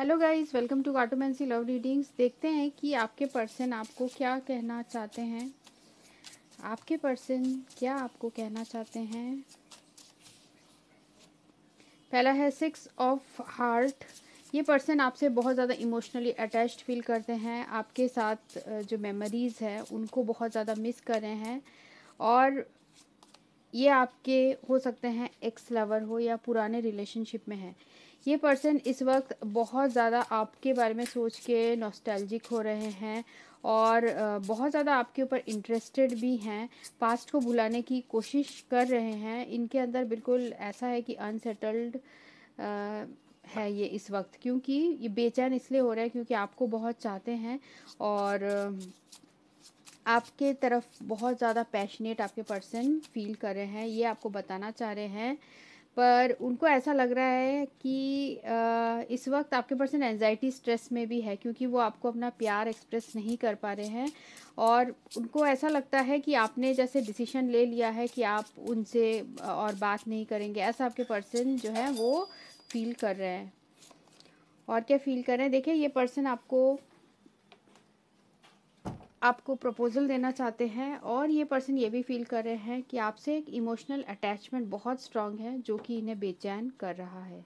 hello guys welcome to cartomancy love readings देखते हैं कि आपके पर्सन आपको क्या कहना चाहते हैं आपके पर्सन क्या आपको कहना चाहते हैं पहला है सिक्स ऑफ हार्ट ये पर्सन आपसे बहुत ज़्यादा इमोशनली अटैच्ड फील करते हैं आपके साथ जो मेमोरीज़ है उनको बहुत ज़्यादा मिस कर रहे हैं और ये आपके हो सकते हैं एक्स लवर हो या पुराने रिलेशनशिप में है ये पर्सन इस वक्त बहुत ज़्यादा आपके बारे में सोच के नॉस्टैल्जिक हो रहे हैं और बहुत ज़्यादा आपके ऊपर इंटरेस्टेड भी हैं पास्ट को भुलाने की कोशिश कर रहे हैं इनके अंदर बिल्कुल ऐसा है कि अनसेटल्ड है ये इस वक्त क्योंकि ये बेचैन इसलिए हो रहा है क्योंकि आपको बहुत चाहते हैं और आपके तरफ बहुत ज़्यादा पैशनेट आपके पर्सन फील कर रहे हैं ये आपको बताना चाह रहे हैं पर उनको ऐसा लग रहा है कि इस वक्त आपके पर्सन एनजाइटी स्ट्रेस में भी है क्योंकि वो आपको अपना प्यार एक्सप्रेस नहीं कर पा रहे हैं और उनको ऐसा लगता है कि आपने जैसे डिसीशन ले लिया है कि आप उनसे और बात नहीं करेंगे ऐसा आपके पर्सन जो है वो फील कर रहे हैं और क्या फील कर रहे हैं देखिए ये पर्सन आपको आपको प्रपोज़ल देना चाहते हैं और ये पर्सन ये भी फील कर रहे हैं कि आपसे एक इमोशनल अटैचमेंट बहुत स्ट्रांग है जो कि इन्हें बेचैन कर रहा है